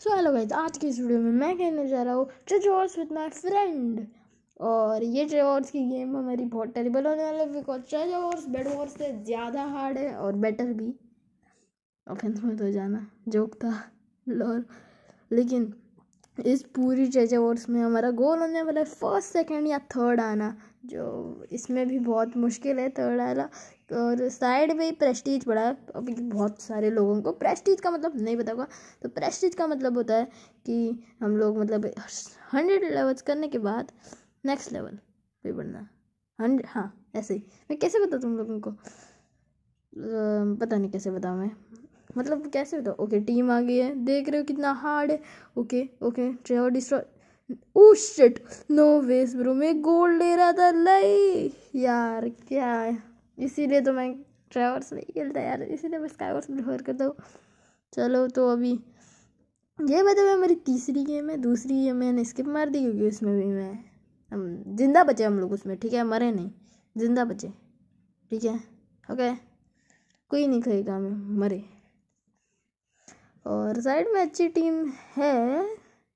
so hello guys आज की इस वीडियो में मैं कहने जा रहा हूँ ट्रेजोर्स विद माय फ्रेंड और ये ट्रेजोर्स की गेम हमारी बहुत टेरिबल होने वाली है बिकॉज ट्रेजोर्स बेड वॉर्स से ज़्यादा हार्ड है और बेटर भी ऑफेंस तो में तो जाना जोक था लोर लेकिन इस पूरी चर्चा वोर्स में हमारा गोल होने वाला है फर्स्ट सेकंड या थर्ड आना जो इसमें भी बहुत मुश्किल है थर्ड आना और साइड में प्रेस्टीज बढ़ा है अभी बहुत सारे लोगों को प्रेस्टीज का मतलब नहीं पता होगा तो प्रेस्टीज का मतलब होता है कि हम लोग मतलब हंड्रेड लेवल्स करने के बाद नेक्स्ट लेवल पे बढ़ना हंड्रेड हाँ ऐसे ही मैं कैसे बताऊँ तुम लोगों को पता नहीं कैसे बताऊँ मैं मतलब कैसे होता है ओके टीम आ गई है देख रहे हो कितना हार्ड है ओके ओके ट्रेवर destroy oh shit no ways bro मैं गोल्ड ले रहा था लई यार क्या है इसीलिए तो मैं ट्रेवर्स नहीं खेलता यार इसीलिए मैं वर्स प्रेफर करता हूँ चलो तो अभी ये मैं मेरी तीसरी गेम है दूसरी गेम मैंने स्किप मार दी क्योंकि उसमें भी मैं हम जिंदा बचे हम लोग उसमें ठीक है मरे नहीं जिंदा बचे ठीक है ओके कोई नहीं कहेगा हमें मरे और साइड में अच्छी टीम है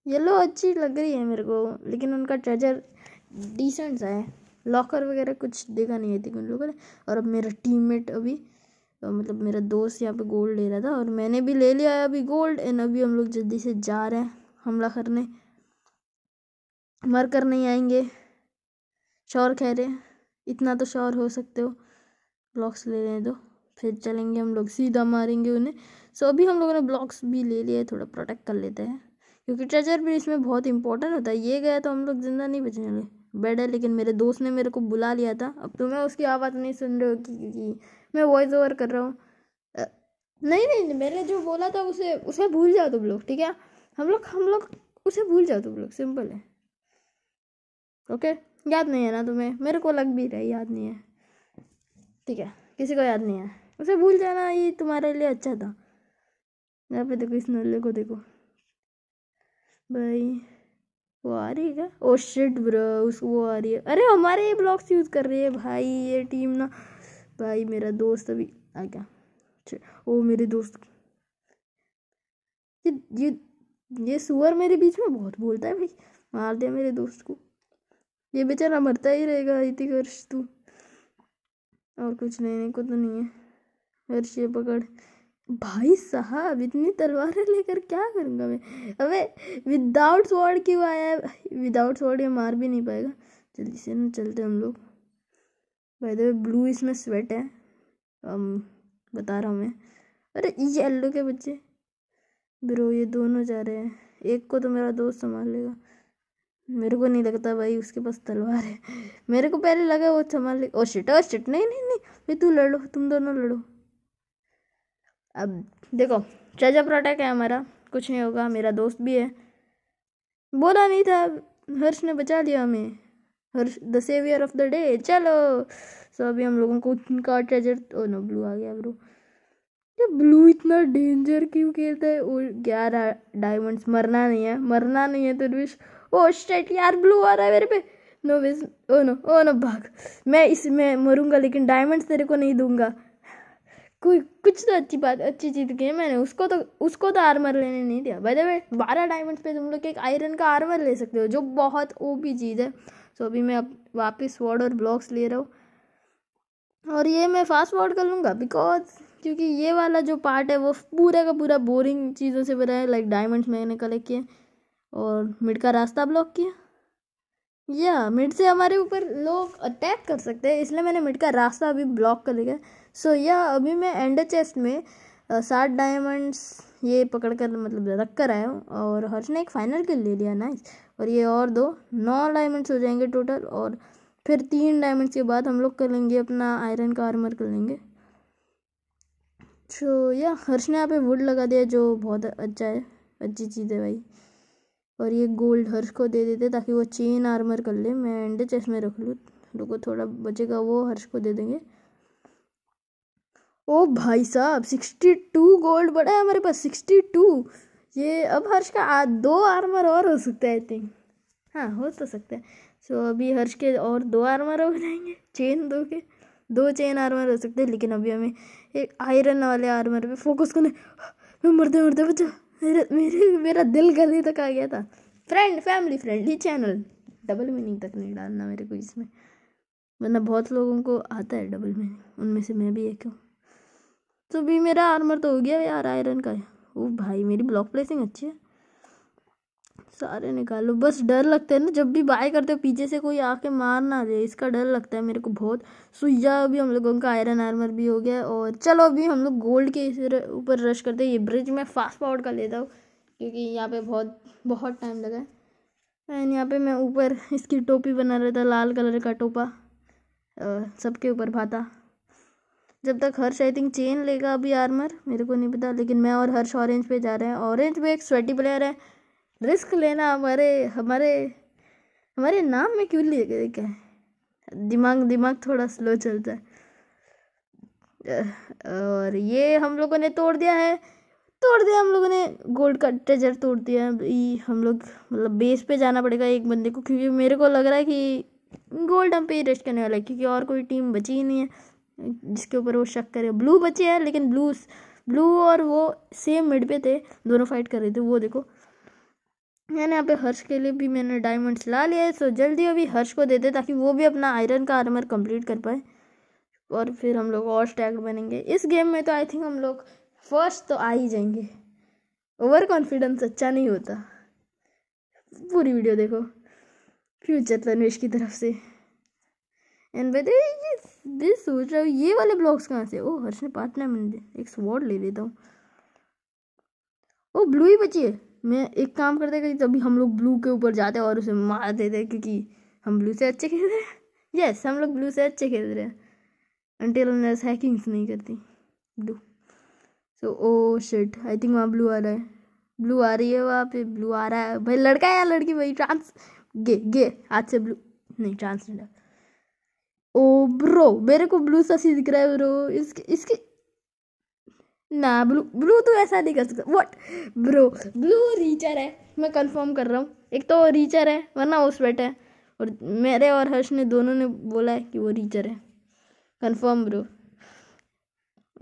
येलो अच्छी लग रही है मेरे को लेकिन उनका ट्रेजर डिसेंट सा है लॉकर वगैरह कुछ देखा नहीं आती थी उन लोगों ने और अब मेरा टीममेट अभी तो मतलब मेरा दोस्त यहाँ पे गोल्ड ले रहा था और मैंने भी ले लिया है अभी गोल्ड एंड अभी हम लोग जल्दी से जा रहे हैं हमला करने मर कर नहीं आएंगे शोर कह रहे इतना तो शोर हो सकते हो ब्लॉक्स ले रहे हैं तो फिर चलेंगे हम लोग सीधा मारेंगे उन्हें सो अभी हम लोगों ने ब्लॉक्स भी ले लिए थोड़ा प्रोटेक्ट कर लेते हैं क्योंकि ट्रेजर भी इसमें बहुत इंपॉर्टेंट होता है ये गया तो हम लोग ज़िंदा नहीं बचेंगे बेड है लेकिन मेरे दोस्त ने मेरे को बुला लिया था अब तो मैं उसकी आवाज़ नहीं सुन रही होगी क्योंकि मैं वॉइस ओवर कर रहा हूँ नहीं नहीं मैंने जो बोला था उसे उसे भूल जाओ तुम लोग ठीक है हम लोग हम लोग उसे भूल जाओ तुम लोग सिंपल है ओके याद नहीं है ना तुम्हें मेरे को लग भी रहा है याद नहीं है ठीक है किसी को याद नहीं है उसे भूल जाना ये तुम्हारे लिए अच्छा था यहाँ पे देखो इस नल्ले को देखो भाई वो आ रही है क्या ओ शिट ब्रो उस वो आ रही है अरे हमारे ये ब्लॉक्स यूज़ कर रही है भाई ये टीम ना भाई मेरा दोस्त अभी आ गया ओ मेरे दोस्त ये ये ये सुअर मेरे बीच में बहुत बोलता है भाई मार दिया मेरे दोस्त को ये बेचारा मरता ही रहेगा इतिकर्ष तू और कुछ लेने को तो नहीं है और अर्शे पकड़ भाई साहब इतनी तलवारें लेकर क्या करूँगा मैं अबे विदाउट स्वॉर्ड क्यों आया है विदाउट स्वॉर्ड ये मार भी नहीं पाएगा जल्दी से ना चलते हम लोग भाई देखो ब्लू इसमें स्वेट है um, बता रहा हूँ मैं अरे येल्लो के बच्चे ब्रो ये दोनों जा रहे हैं एक को तो मेरा दोस्त संभाल लेगा मेरे को नहीं लगता भाई उसके पास तलवार है मेरे को पहले लगा वो संभाल ले ओ शिट ओ शिट नहीं नहीं नहीं भाई तू लड़ो तुम दोनों लड़ो अब देखो चाचा प्रोटेक्ट है हमारा कुछ नहीं होगा मेरा दोस्त भी है बोला नहीं था हर्ष ने बचा लिया हमें Harsh the saviour of the day चलो सो अभी हम लोगों को उनका ट्रेजर ओ नो ब्लू आ गया ब्रो ये ब्लू इतना डेंजर क्यों खेलता है और ग्यारह डायमंड्स मरना नहीं है मरना नहीं है तुरविश ओ स्ट्रेट यार ब्लू आ रहा है मेरे पे नो विज ओ नो ओ नो भाग मैं इसमें मरूंगा लेकिन डायमंड्स तेरे को नहीं दूंगा कोई कुछ तो अच्छी बात अच्छी चीज़ की है मैंने उसको तो उसको तो आर्मर लेने नहीं दिया भाई द वे बारह डायमंड्स पे तुम लोग एक आयरन का आर्मर ले सकते हो जो बहुत ओ भी चीज़ है सो अभी मैं अब वापस वर्ड और ब्लॉक्स ले रहा हूँ और ये मैं फास्ट वर्ड कर लूँगा बिकॉज क्योंकि ये वाला जो पार्ट है वो पूरा का पूरा बोरिंग चीज़ों से भरा है लाइक डायमंड्स मैंने कलेक्ट किए और मिड का रास्ता ब्लॉक किया या मिड से हमारे ऊपर लोग अटैक कर सकते हैं इसलिए मैंने मिड का रास्ता अभी ब्लॉक कर लिया सो या अभी मैं एंड चेस्ट में सात डायमंड्स ये पकड़ कर मतलब रख कर आया हूँ और हर्ष ने एक फाइनल किल ले लिया नाइस और ये और दो नौ डायमंड्स हो जाएंगे टोटल और फिर तीन डायमंड्स के बाद हम लोग कर लेंगे अपना आयरन का आर्मर कर लेंगे सो या हर्ष ने यहाँ पे वुड लगा दिया जो बहुत अच्छा है अच्छी चीज़ है भाई और ये गोल्ड हर्ष को दे देते ताकि वो चेन आर्मर कर ले मैं एंड चेस्ट में रख लूँ रुको थोड़ा बचेगा वो हर्ष को दे देंगे ओ भाई साहब सिक्सटी टू गोल्ड बड़ा है हमारे पास सिक्सटी टू ये अब हर्ष का आ, दो आर्मर और हो सकता है आई थिंक हाँ हो तो सकता है सो so, अभी हर्ष के और दो आर्मर हो जाएंगे चेन दो के दो चेन आर्मर हो सकते हैं लेकिन अभी हमें एक आयरन वाले आर्मर पे फोकस करने मैं मरते मरते बच्चा मेरे मेरे मेरा दिल गली तक आ गया था friend family friendly channel double meaning तक नहीं डालना मेरे को इसमें वरना बहुत लोगों को आता है डबल मीनिंग उनमें से मैं भी एक हूँ तो भी मेरा आर्मर तो हो गया यार आयरन का ओ भाई मेरी ब्लॉक प्लेसिंग अच्छी है सारे निकालो बस डर लगता है ना जब भी बाय करते हो पीछे से कोई आके मार ना दे इसका डर लगता है मेरे को बहुत सुइया भी हम लोगों का आयरन आर्मर भी हो गया और चलो अभी हम लोग गोल्ड के ऊपर रश करते हैं ये ब्रिज मैं फास्ट फॉरवर्ड कर लेता हूँ क्योंकि यहाँ पे बहुत बहुत टाइम लगा है एंड यहाँ पे मैं ऊपर इसकी टोपी बना रहा था लाल कलर का टोपा सबके ऊपर भाता जब तक हर्ष आई थिंक चेन लेगा अभी आर्मर मेरे को नहीं पता लेकिन मैं और हर्ष ऑरेंज पे जा रहे हैं ऑरेंज पे एक स्वेटी प्लेयर है रिस्क लेना हमारे हमारे हमारे नाम में क्यों लिए गए क्या है दिमाग दिमाग थोड़ा स्लो चलता है और ये हम लोगों ने तोड़ दिया है तोड़ दिया हम लोगों ने गोल्ड का ट्रेजर तोड़ दिया है हम लोग मतलब बेस पे जाना पड़ेगा एक बंदे को क्योंकि मेरे को लग रहा है कि गोल्ड हम पे ही रेस्ट करने वाला है क्योंकि और कोई टीम बची ही नहीं है जिसके ऊपर वो शक करे ब्लू बचे हैं लेकिन ब्लू ब्लू और वो सेम मिड पे थे दोनों फाइट कर रहे थे वो देखो मैंने यहाँ पे हर्ष के लिए भी मैंने डायमंड्स ला लिए है सो जल्दी अभी हर्ष को दे दे ताकि वो भी अपना आयरन का आर्मर कंप्लीट कर पाए और फिर हम लोग और स्टैक बनेंगे इस गेम में तो आई थिंक हम लोग फर्स्ट तो आ ही जाएंगे ओवर कॉन्फिडेंस अच्छा नहीं होता पूरी वीडियो देखो फ्यूचर तनवेश की तरफ से एंड बाय दिस सोच रहा हूँ ये वाले ब्लॉक्स कहाँ से ओ हर्ष ने पार्टनर मैंने एक स्वॉर्ड ले लेता हूँ ओ ब्लू ही बची है मैं एक काम करते कि तभी हम लोग ब्लू के ऊपर जाते हैं और उसे मार देते क्योंकि हम ब्लू से अच्छे खेल रहे हैं यस हम लोग ब्लू से अच्छे खेल रहे हैं अनटिल अनलेस हैकिंग्स नहीं करती blue so oh shit I think वहाँ ब्लू आ रहा है ब्लू आ रही है वहाँ पे ब्लू आ रहा है भाई लड़का है या लड़की भाई ट्रांस गे गे आज से ब्लू नहीं ट्रांसजेंडर ओ oh, ब्रो मेरे को ब्लू सा सी दिख रहा है ब्रो इसके इसके ना ब्लू ब्लू तो ऐसा नहीं कर सकता व्हाट ब्रो ब्लू रीचर है मैं कंफर्म कर रहा हूँ एक तो रीचर है वरना उस बैठे है और मेरे और हर्ष ने दोनों ने बोला है कि वो रीचर है कंफर्म ब्रो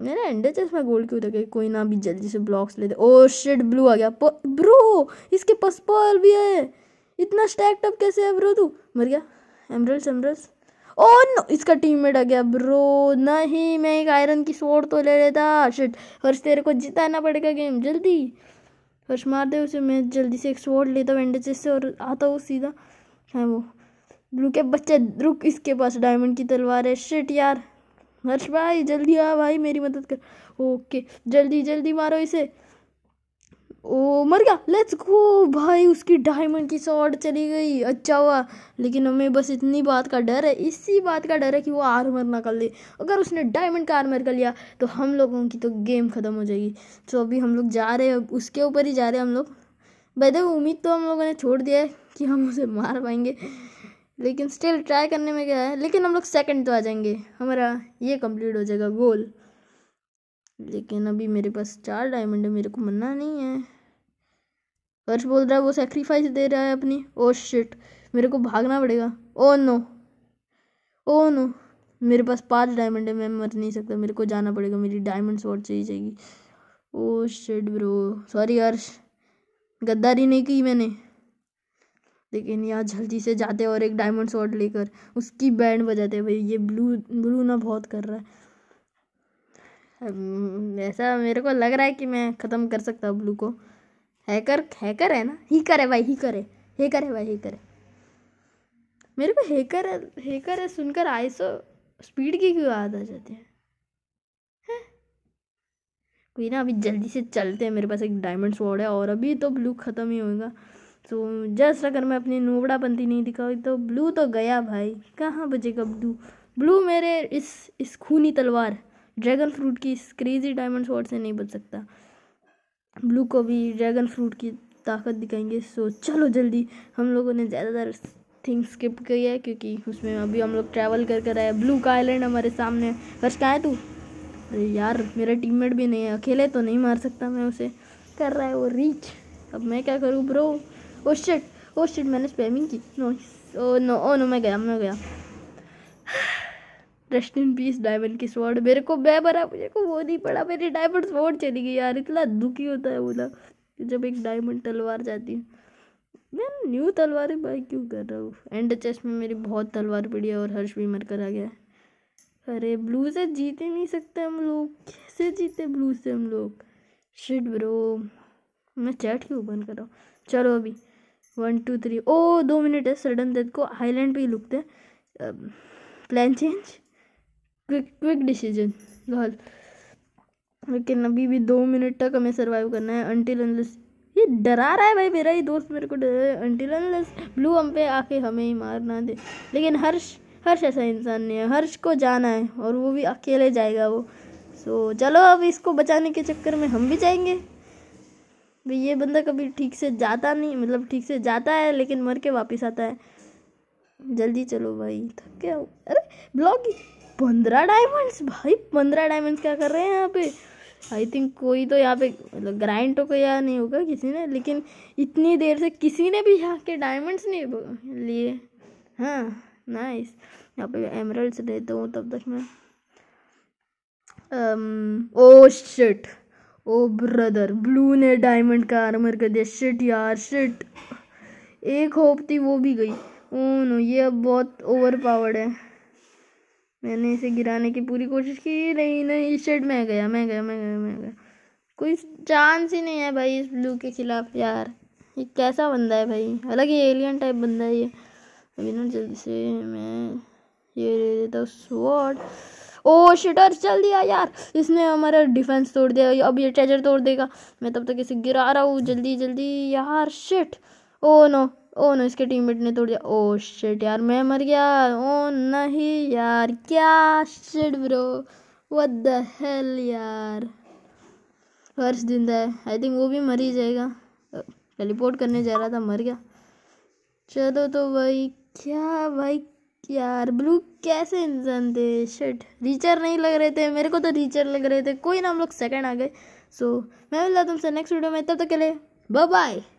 मेरा अंडर चेस्ट में गोल्ड क्यों रखे कोई ना भी जल्दी से ब्लॉक्स दे ओ शेड ब्लू आ गया ब्रो इसके पसपॉल भी है इतना स्टैक्ट अप कैसे है ब्रो तू मर गया emeralds emeralds oh oh no इसका टीममेट आ गया ब्रो नहीं मैं एक आयरन की शोर तो ले लेता शिट हर्ष तेरे को जिताना पड़ेगा गेम जल्दी हर्ष मार दे उसे मैं जल्दी से एक शोर लेता हूँ से और आता हूँ सीधा है हाँ वो ब्लू के बच्चे रुक इसके पास डायमंड की तलवार है शिट यार हर्ष भाई जल्दी आ भाई मेरी मदद कर ओके जल्दी जल्दी मारो इसे ओ मर गया लेट्स गो भाई उसकी डायमंड की शॉट चली गई अच्छा हुआ लेकिन हमें बस इतनी बात का डर है इसी बात का डर है कि वो आर्मर ना कर ले अगर उसने डायमंड का आर्मर कर लिया तो हम लोगों की तो गेम ख़त्म हो जाएगी तो अभी हम लोग जा रहे हैं उसके ऊपर ही जा रहे हैं हम लोग देखो उम्मीद तो हम लोगों ने छोड़ दिया है कि हम उसे मार पाएंगे लेकिन स्टिल ट्राई करने में क्या है लेकिन हम लोग सेकेंड तो आ जाएंगे हमारा ये कंप्लीट हो जाएगा गोल लेकिन अभी मेरे पास चार डायमंड है मेरे को मना नहीं है हर्ष बोल रहा है वो सेक्रीफाइस दे रहा है अपनी ओ oh शिट मेरे को भागना पड़ेगा ओ नो ओ नो मेरे पास पांच डायमंड है मैं मर नहीं सकता मेरे को जाना पड़ेगा मेरी डायमंड शॉर्ट चाहिए जाएगी oh shit bro sorry Harsh गद्दारी नहीं की मैंने लेकिन यार जल्दी से जाते और एक डायमंड शॉट लेकर उसकी बैंड बजाते भाई ये ब्लू ब्लू ना बहुत कर रहा है हम्म, ऐसा मेरे को लग रहा है कि मैं ख़त्म कर सकता हूँ ब्लू को हैकर हैकर है ना ही करे भाई ही करे हे करे भाई ही करे मेरे को हैकर हैकर है सुनकर आई सो स्पीड की क्यों याद आ जाती है कोई ना अभी जल्दी से चलते हैं मेरे पास एक डायमंड स्वॉर्ड है और अभी तो ब्लू ख़त्म ही होगा तो जस्ट अगर मैं अपनी नोबड़ापंथी नहीं दिखाई तो ब्लू तो गया भाई कहाँ बजेगा ब्लू ब्लू मेरे इस इस खूनी तलवार ड्रैगन फ्रूट की इस क्रेजी डायमंड शॉट से नहीं बच सकता ब्लू को भी ड्रैगन फ्रूट की ताकत दिखाएंगे सो चलो जल्दी हम लोगों ने ज़्यादातर थिंग्स स्किप की है क्योंकि उसमें अभी हम लोग ट्रैवल कर कर आए ब्लू का आइलैंड हमारे सामने बस कहाँ है तू अरे यार मेरा टीममेट भी नहीं है अकेले तो नहीं मार सकता मैं उसे कर रहा है वो रीच अब मैं क्या करूँ bro oh shit oh shit मैंने स्पैमिंग की no oh no oh no मैं गया मैं गया रेस्ट इन पीस डायमंड की स्वॉर्ड मेरे को मैं बना मुझे को वो नहीं पड़ा मेरी डायमंड स्वॉर्ड चली गई यार इतना दुखी होता है वो ना जब एक डायमंड तलवार जाती है मैं न्यू तलवारें बाई क्यों कर रहा हूँ एंड चेस्ट में मेरी बहुत तलवार पड़ी है और हर्ष भी मर कर आ गया है अरे ब्लू से जीत ही नहीं सकते हम लोग कैसे जीते ब्लू से हम लोग शिट ब्रो मैं चैट क्यों बंद कर रहा हूँ चलो अभी वन टू थ्री ओ दो मिनट है सडन डेथ को आईलैंड पे ही लुकते plan change quick quick decision lol लेकिन अभी भी दो मिनट तक हमें सर्वाइव करना है अंटिल अनलेस ये डरा रहा है भाई मेरा ही दोस्त मेरे को अंटिल अनलेस ब्लू हम पे आके हमें ही मारना दे लेकिन हर्ष हर्ष ऐसा इंसान नहीं है हर्ष को जाना है और वो भी अकेले जाएगा वो सो चलो अब इसको बचाने के चक्कर में हम भी जाएंगे भाई ये बंदा कभी ठीक से जाता नहीं मतलब ठीक से जाता है लेकिन मर के वापस आता है जल्दी चलो भाई थक गया अरे ब्लॉग पंद्रह डायमंड्स भाई पंद्रह डायमंड्स क्या कर रहे हैं यहाँ पे आई थिंक कोई तो यहाँ पे मतलब ग्राइंड तो यहाँ नहीं होगा किसी ने लेकिन इतनी देर से किसी ने भी यहाँ के डायमंड्स नहीं लिए हाँ नाइस यहाँ पे एमरल्ड्स लेता हूँ तब तक मैं oh shit oh brother blue ने डायमंड का आर्मर कर दिया शिट यार शिट एक होप थी वो भी गई ओ oh नो ये अब बहुत ओवर पावर्ड है मैंने इसे गिराने की पूरी कोशिश की नहीं नहीं इस साइड में गया मैं गया मैं गया मैं गया कोई चांस ही नहीं है भाई इस ब्लू के खिलाफ यार ये कैसा बंदा है भाई अलग ही एलियन टाइप बंदा है ये अभी ना जल्दी से मैं ये दे देता हूँ स्वॉट ओ शटर चल दिया यार इसने हमारा डिफेंस तोड़ दिया अब ये ट्रेजर तोड़ देगा मैं तब तक इसे गिरा रहा हूँ जल्दी जल्दी यार shit oh no oh no इसके टीममेट ने तोड़ दिया ओ शिट यार मैं मर गया ओ नहीं यार क्या shit bro what the hell यार हर्ष जिंदा है आई थिंक वो भी मर ही जाएगा टेलीपोर्ट करने जा रहा था मर गया चलो तो भाई क्या भाई यार ब्लू कैसे इंसान थे शर्ट रीचर नहीं लग रहे थे मेरे को तो रीचर लग रहे थे कोई ना हम लोग सेकंड आ गए सो so, मैं मिलता तुमसे नेक्स्ट वीडियो में तब तक के लिए बाय बाय